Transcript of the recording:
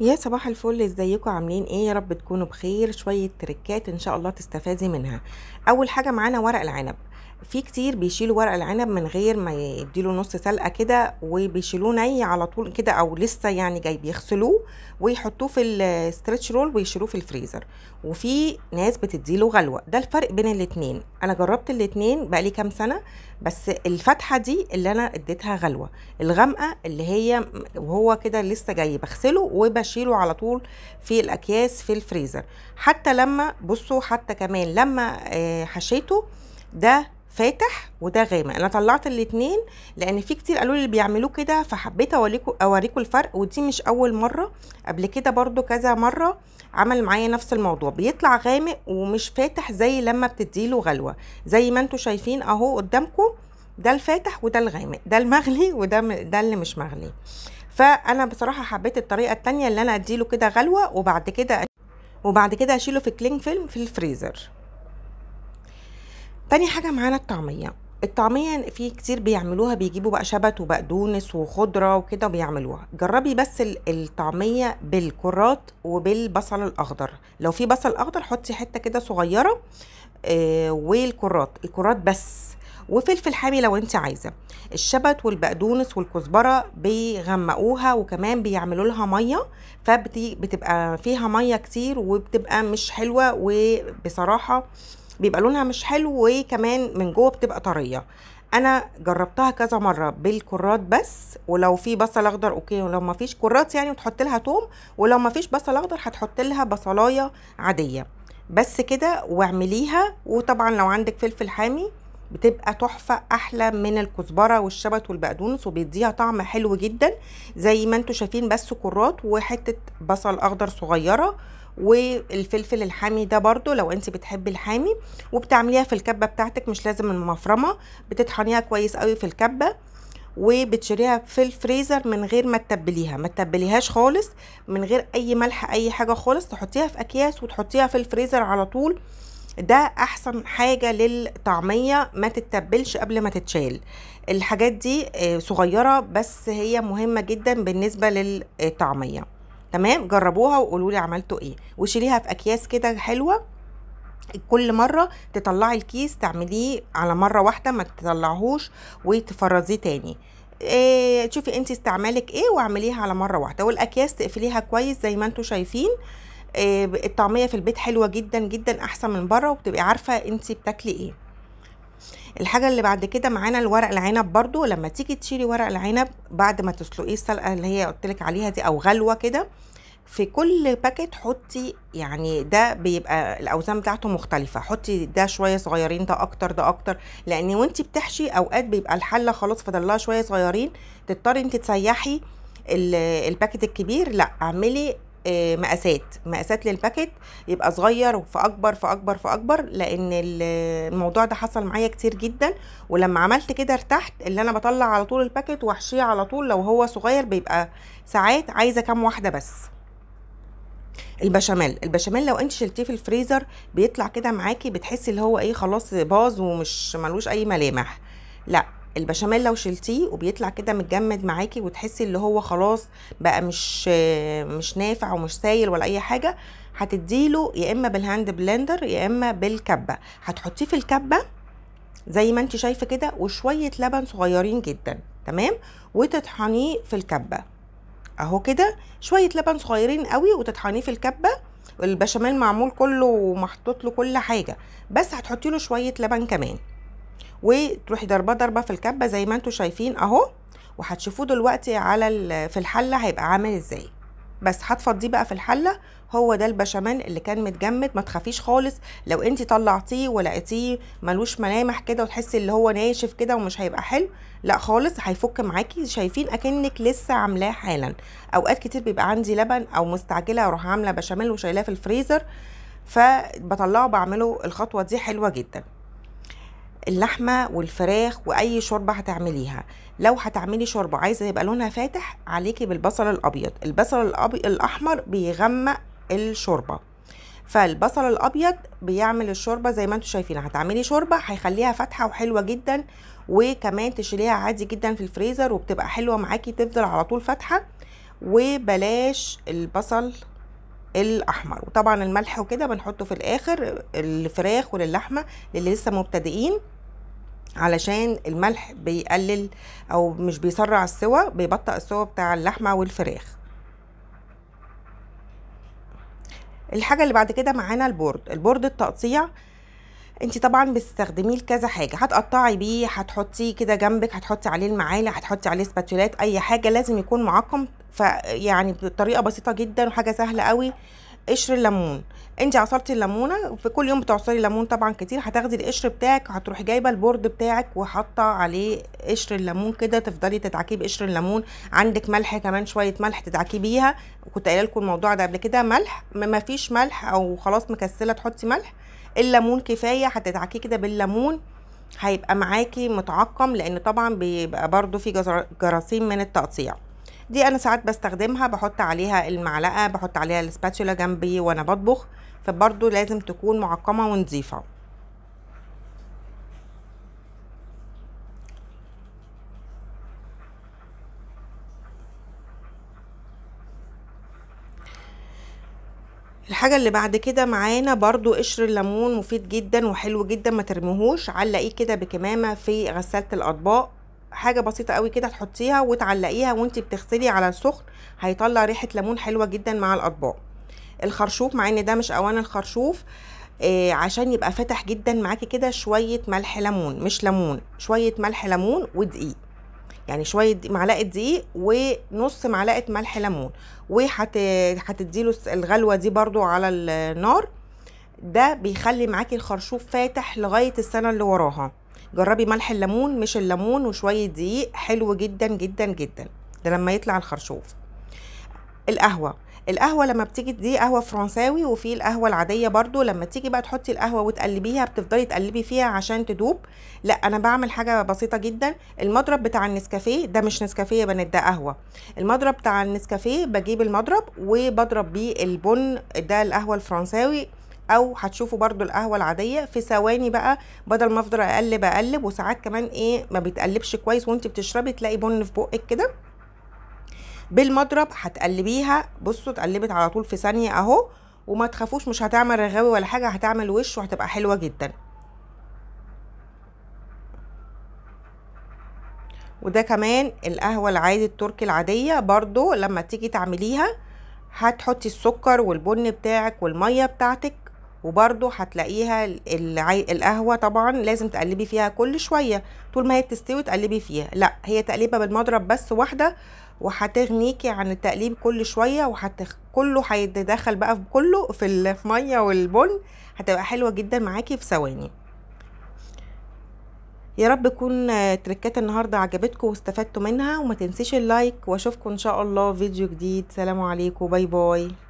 يا صباح الفل ازيكم عاملين ايه يا رب تكونوا بخير شويه تريكات ان شاء الله تستفادي منها اول حاجه معانا ورق العنب في كتير بيشيلوا ورق العنب من غير ما يديله نص سلقه كده وبيشيلوه ني على طول كده او لسه يعني جاي بيغسلوه ويحطوه في الاسترتش رول ويشيلوه في الفريزر وفي ناس بتديله غلوه ده الفرق بين الاتنين انا جربت الاتنين بقالي كام سنه بس الفتحه دي اللي انا اديتها غلوه الغامقه اللي هي وهو كده لسه جاي بغسله وبشيله على طول في الاكياس في الفريزر حتى لما بصوا حتى كمان لما آه، حشيته ده فاتح وده غامق انا طلعت الاتنين لان في كتير قالوا لي بيعملوه كده فحبيت اوريكم اوريكم الفرق ودي مش اول مره قبل كده برضو كذا مره عمل معايا نفس الموضوع بيطلع غامق ومش فاتح زي لما بتديله غلوه زي ما انتم شايفين اهو قدامكم ده الفاتح وده الغامق ده المغلي وده ده اللي مش مغلي فانا بصراحه حبيت الطريقه التانية اللي انا اديله كده غلوه وبعد كده وبعد كده اشيله في كلين فيلم في الفريزر تاني حاجة معانا الطعمية الطعمية في كتير بيعملوها بيجيبوا بقى شبت وبقدونس وخضرة وكده وبيعملوها جربي بس الطعمية بالكرات وبالبصل الأخضر لو في بصل أخضر حطي حتة كده صغيرة آه، والكرات الكرات بس وفلفل حامي لو انت عايزه الشبت والبقدونس والكزبره بيغمقوها وكمان بيعملوا لها ميه فبتبقى فيها ميه كتير وبتبقى مش حلوه وبصراحه بيبقى لونها مش حلو وكمان من جوه بتبقى طريه انا جربتها كذا مره بالكرات بس ولو في بصل اخضر اوكي ولو ما فيش كرات يعني وتحط لها توم ولو ما فيش بصل اخضر هتحط لها بصلايه عاديه بس كده واعمليها وطبعا لو عندك فلفل حامي بتبقى تحفة أحلى من الكزبرة والشبت والبقدونس وبيديها طعم حلو جدا زي ما انتوا شايفين بس كرات وحتة بصل أخضر صغيرة والفلفل الحامي ده برضو لو انت بتحبي الحامي وبتعمليها في الكبه بتاعتك مش لازم المفرمه بتطحنيها كويس قوي في الكبه وبتشريها في الفريزر من غير ما تتبليها ما تتبليهاش خالص من غير اي ملح اي حاجه خالص تحطيها في اكياس وتحطيها في الفريزر على طول ده احسن حاجه للطعميه ما تتبلش قبل ما تتشال الحاجات دي آه، صغيره بس هي مهمه جدا بالنسبه للطعميه تمام جربوها وقولوا لي عملتوا ايه وشيليها في اكياس كده حلوه كل مرة تطلعي الكيس تعمليه على مرة واحدة ما تطلعهوش وتفرزيه تاني إيه تشوفي انت استعمالك ايه واعمليها على مرة واحدة والاكياس تقفليها كويس زي ما انتوا شايفين إيه الطعمية في البيت حلوة جدا جدا احسن من بره وبتبقي عارفة انت بتاكلي ايه الحاجه اللي بعد كده معانا الورق العنب برده لما تيجي تشيلي ورق العنب بعد ما تسلقيه السلقه اللي هي قلت لك عليها دي او غلوه كده في كل باكيت حطي يعني ده بيبقى الاوزان بتاعته مختلفه حطي ده شويه صغيرين ده اكتر ده اكتر لان وانت بتحشي اوقات بيبقى الحله خلاص فاضل لها شويه صغيرين تضطري انت تسيحي الباكيت الكبير لا اعملي آه، مقاسات مقاسات للباكت يبقى صغير في في اكبر اكبر في اكبر لان الموضوع ده حصل معايا كتير جدا ولما عملت كده ارتحت اللي انا بطلع على طول الباكت واحشيه على طول لو هو صغير بيبقى ساعات عايزه كام واحده بس البشاميل البشاميل لو انت شلتيه في الفريزر بيطلع كده معاكي بتحسي اللي هو ايه خلاص باظ ومش ملوش اي ملامح لا البشاميل لو شلتيه وبيطلع كده متجمد معاكي وتحسي اللي هو خلاص بقى مش مش نافع ومش سايل ولا اي حاجه هتديله يا اما بالهاند بلندر يا اما بالكبه هتحطيه في الكبه زي ما انت شايفه كده وشويه لبن صغيرين جدا تمام وتطحنيه في الكبه اهو كده شويه لبن صغيرين قوي وتطحنيه في الكبه البشاميل معمول كله ومحطوط له كل حاجه بس هتحطي له شويه لبن كمان وتروحي ضربه ضربه في الكبه زي ما انتم شايفين اهو وهتشوفوه دلوقتي على في الحله هيبقى عامل ازاي بس هتفضيه بقى في الحله هو ده البشاميل اللي كان متجمد ما تخافيش خالص لو انت طلعتيه ولقيتيه ملوش ملامح كده وتحسي اللي هو ناشف كده ومش هيبقى حلو لا خالص هيفك معاكي شايفين اكنك لسه عاملاه حالا اوقات كتير بيبقى عندي لبن او مستعجله اروح عامله بشاميل وشايلاه في الفريزر فبطلعه بعمله الخطوه دي حلوه جدا اللحمه والفراخ واي شوربه هتعمليها لو هتعملي شوربه عايزه يبقى لونها فاتح عليكي بالبصل الابيض البصل الأبي... الاحمر بيغمق الشوربه فالبصل الابيض بيعمل الشوربه زي ما انتم شايفين هتعملي شوربه هيخليها فاتحه وحلوه جدا وكمان تشيليها عادي جدا في الفريزر وبتبقى حلوه معاكي تفضل على طول فاتحه وبلاش البصل الاحمر وطبعا الملح وكده بنحطه في الاخر الفراخ وللحمه للي لسه مبتدئين علشان الملح بيقلل او مش بيسرع السوى بيبطئ السوى بتاع اللحمه والفراخ الحاجه اللي بعد كده معانا البورد البورد التقطيع انت طبعا بتستخدميه لكذا حاجه هتقطعي بيه هتحطيه كده جنبك هتحطي عليه المعالق هتحطي عليه سباتولات اي حاجه لازم يكون معقم فيعني بطريقه بسيطه جدا وحاجه سهله قوي قشر الليمون انت عصرتي الليمونه في كل يوم بتعصري ليمون طبعا كتير هتاخدي القشر بتاعك هتروحي جايبه البورد بتاعك وحاطه عليه قشر الليمون كده تفضلي تدعكيه بقشر الليمون عندك ملح كمان شويه ملح تدعكيه بيها كنت قايله لكم الموضوع ده قبل كده ملح ما فيش ملح او خلاص مكسله تحطي ملح الليمون كفايه هتدعكيه كده بالليمون هيبقى معاكي متعقم لان طبعا بيبقى برده في جراثيم من التقطيع دي انا ساعات بستخدمها بحط عليها المعلقه بحط عليها السباتولا جنبي وانا بطبخ فبرضو لازم تكون معقمة ونظيفة الحاجة اللي بعد كده معانا برضو قشر الليمون مفيد جدا وحلو جدا ما ترميهوش علقيه كده بكمامة في غسالة الأطباق حاجة بسيطة قوي كده تحطيها وتعلقيها وانت بتغسلي على السخن هيطلع ريحة ليمون حلوة جدا مع الأطباق الخرشوف مع ان ده مش اوان الخرشوف آه عشان يبقى فاتح جدا معاكي كده شويه ملح ليمون مش ليمون شويه ملح ليمون ودقيق يعني شويه معلقه دقيق ونص معلقه ملح ليمون وهتديله الغلوه دي برده على النار ده بيخلي معاكي الخرشوف فاتح لغايه السنه اللي وراها جربي ملح الليمون مش الليمون وشويه دقيق حلو جدا جدا جدا ده لما يطلع الخرشوف القهوه القهوه لما بتيجي دي قهوه فرنساوي وفي القهوه العاديه برضو لما تيجي بقى تحطي القهوه وتقلبيها بتفضلي تقلبي فيها عشان تدوب لا انا بعمل حاجه بسيطه جدا المضرب بتاع النسكافيه ده مش نسكافيه يا بنات ده قهوه المضرب بتاع النسكافيه بجيب المضرب وبضرب بيه البن ده القهوه الفرنساوي او هتشوفوا برضو القهوه العاديه في ثواني بقى بدل ما افضل اقلب اقلب وساعات كمان ايه ما بتقلبش كويس وانت بتشربي تلاقي بن في بقك كده بالمضرب هتقلبيها بصوا اتقلبت على طول في ثانيه اهو وما تخافوش مش هتعمل رغاوي ولا حاجه هتعمل وش وهتبقى حلوه جدا وده كمان القهوه العادي التركي العاديه برضو لما تيجي تعمليها هتحطي السكر والبن بتاعك والميه بتاعتك وبرضو هتلاقيها القهوه طبعا لازم تقلبي فيها كل شويه طول ما هي بتستوي تقلبي فيها لا هي تقليبه بالمضرب بس واحده وهتغنيكي عن التقليب كل شويه وهتخ كله هيتدخل بقى في كله في الميه والبن هتبقى حلوه جدا معاكي في ثواني يا رب تكون تركات النهارده عجبتكم واستفدتوا منها وما تنسيش اللايك واشوفكم ان شاء الله فيديو جديد سلام عليكم باي باي